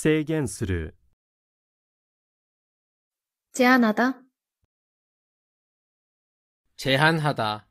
制限する 제한하다 제한하다